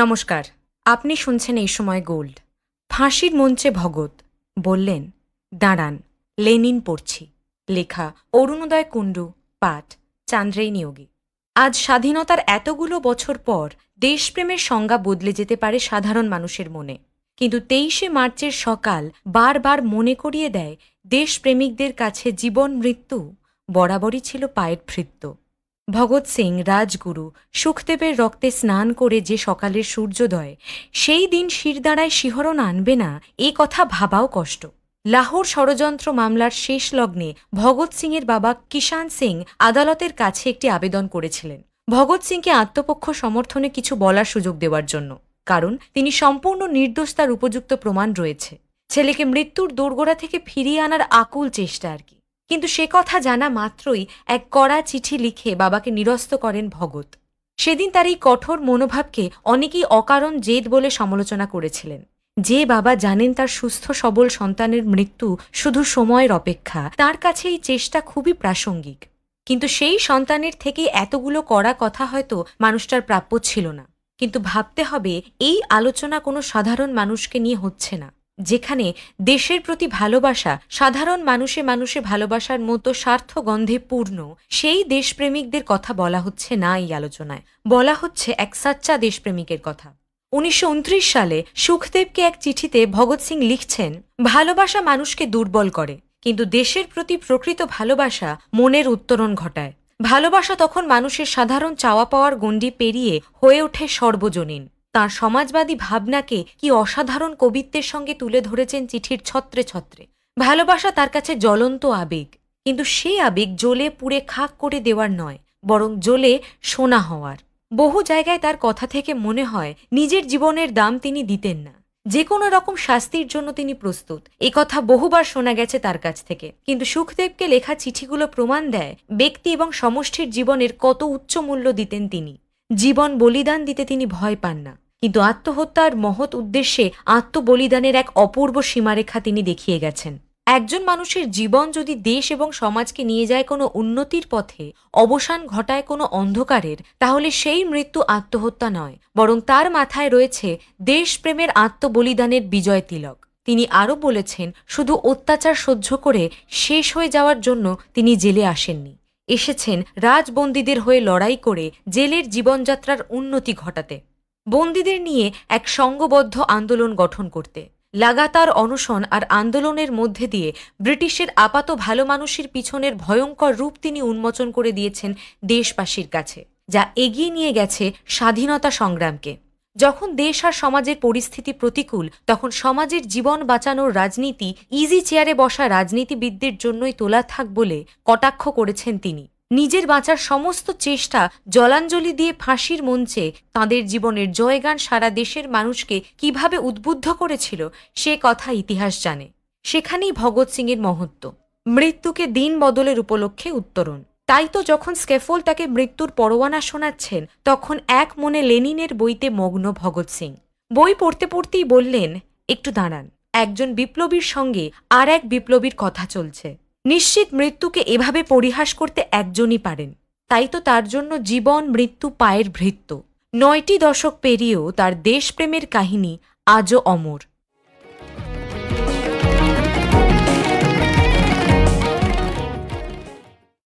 নমস্কার আপনি শুনছেন এই সময় গোল্ড ফাঁসির মঞ্চে ভগত বললেন দাঁড়ান লেনিন পড়ছি লেখা অরুণোদয় কুণ্ডু পাঠ চান্দ্রেই নিয়োগী আজ স্বাধীনতার এতগুলো বছর পর দেশপ্রেমের সংজ্ঞা বদলে যেতে পারে সাধারণ মানুষের মনে কিন্তু তেইশে মার্চের সকাল বারবার মনে করিয়ে দেয় দেশপ্রেমিকদের কাছে জীবন মৃত্যু বরাবরই ছিল পায়ের ভৃত্য ভগৎ সিং রাজগুরু সুখদেবের রক্তে স্নান করে যে সকালের সূর্যোদয় সেই দিন শিরদাঁড়ায় শিহরণ আনবে না এ কথা ভাবাও কষ্ট লাহোর ষড়যন্ত্র মামলার শেষ লগ্নে ভগৎ সিংয়ের বাবা কিষান সিং আদালতের কাছে একটি আবেদন করেছিলেন ভগৎ সিংকে আত্মপক্ষ সমর্থনে কিছু বলার সুযোগ দেওয়ার জন্য কারণ তিনি সম্পূর্ণ নির্দোষ তার উপযুক্ত প্রমাণ রয়েছে ছেলেকে মৃত্যুর দোরগোড়া থেকে ফিরিয়ে আনার আকুল চেষ্টা আর কি কিন্তু সে কথা জানা মাত্রই এক কড়া চিঠি লিখে বাবাকে নিরস্ত করেন ভগত সেদিন তার এই কঠোর মনোভাবকে অনেকেই অকারণ জেদ বলে সমালোচনা করেছিলেন যে বাবা জানেন তার সুস্থ সবল সন্তানের মৃত্যু শুধু সময়ের অপেক্ষা তার কাছে এই চেষ্টা খুবই প্রাসঙ্গিক কিন্তু সেই সন্তানের থেকে এতগুলো কড়া কথা হয়তো মানুষটার প্রাপ্য ছিল না কিন্তু ভাবতে হবে এই আলোচনা কোনো সাধারণ মানুষকে নিয়ে হচ্ছে না যেখানে দেশের প্রতি ভালোবাসা সাধারণ মানুষে মানুষে ভালোবাসার মতো স্বার্থগন্ধে পূর্ণ সেই দেশপ্রেমিকদের কথা বলা হচ্ছে না এই আলোচনায় বলা হচ্ছে এক সাচ্চা দেশপ্রেমিকের কথা উনিশশো সালে সুখদেবকে এক চিঠিতে ভগৎ সিং লিখছেন ভালোবাসা মানুষকে দুর্বল করে কিন্তু দেশের প্রতি প্রকৃত ভালোবাসা মনের উত্তরণ ঘটায় ভালোবাসা তখন মানুষের সাধারণ চাওয়া পাওয়ার গণ্ডি পেরিয়ে হয়ে ওঠে সর্বজনীন তাঁর সমাজবাদী ভাবনাকে কি অসাধারণ কবিত্বের সঙ্গে তুলে ধরেছেন চিঠির ছত্রে ছত্রে ভালোবাসা তার কাছে জ্বলন্ত আবেগ কিন্তু সে আবেগ জ্বলে পুড়ে খাক করে দেওয়ার নয় বরং জ্বলে সোনা হওয়ার বহু জায়গায় তার কথা থেকে মনে হয় নিজের জীবনের দাম তিনি দিতেন না যে কোনো রকম শাস্তির জন্য তিনি প্রস্তুত এ কথা বহুবার শোনা গেছে তার কাছ থেকে কিন্তু সুখদেবকে লেখা চিঠিগুলো প্রমাণ দেয় ব্যক্তি এবং সমষ্টির জীবনের কত উচ্চ মূল্য দিতেন তিনি জীবন বলিদান দিতে তিনি ভয় পান না কিন্তু আত্মহত্যার মহৎ উদ্দেশ্যে আত্মবলিদানের এক অপূর্ব সীমারেখা তিনি দেখিয়ে গেছেন একজন মানুষের জীবন যদি দেশ এবং সমাজকে নিয়ে যায় কোনো উন্নতির পথে অবসান ঘটায় কোনো অন্ধকারের তাহলে সেই মৃত্যু আত্মহত্যা নয় বরং তার মাথায় রয়েছে দেশপ্রেমের আত্মবলিদানের বিজয় তিলক তিনি আরও বলেছেন শুধু অত্যাচার সহ্য করে শেষ হয়ে যাওয়ার জন্য তিনি জেলে আসেননি এসেছেন রাজবন্দীদের হয়ে লড়াই করে জেলের জীবনযাত্রার উন্নতি ঘটাতে বন্দীদের নিয়ে এক সংঘবদ্ধ আন্দোলন গঠন করতে লাগাতার অনশন আর আন্দোলনের মধ্যে দিয়ে ব্রিটিশের আপাত ভালো মানুষের পিছনের ভয়ঙ্কর রূপ তিনি উন্মোচন করে দিয়েছেন দেশবাসীর কাছে যা এগিয়ে নিয়ে গেছে স্বাধীনতা সংগ্রামকে যখন দেশ আর সমাজের পরিস্থিতি প্রতিকূল তখন সমাজের জীবন বাঁচানোর রাজনীতি ইজি চেয়ারে বসা রাজনীতিবিদদের জন্যই তোলা থাক বলে কটাক্ষ করেছেন তিনি নিজের বাঁচার সমস্ত চেষ্টা জলাঞ্জলি দিয়ে ফাঁসির মঞ্চে তাঁদের জীবনের জয়গান সারা দেশের মানুষকে কিভাবে উদ্বুদ্ধ করেছিল সে কথা ইতিহাস জানে সেখানেই ভগৎ সিংয়ের মহত্ব মৃত্যুকে দিন বদলের উপলক্ষে উত্তরণ তাই তো যখন স্কেফোল তাকে মৃত্যুর পরোয়ানা শোনাচ্ছেন তখন এক মনে লেনিনের বইতে মগ্ন ভগৎ সিং বই পড়তে পড়তেই বললেন একটু দাঁড়ান একজন বিপ্লবীর সঙ্গে আর এক বিপ্লবীর কথা চলছে নিশ্চিত মৃত্যুকে এভাবে পরিহাস করতে একজনই পারেন তাই তো তার জন্য জীবন মৃত্যু পায়ের ভৃত্য নয়টি দশক পেরিয়েও তার দেশপ্রেমের কাহিনী আজও অমর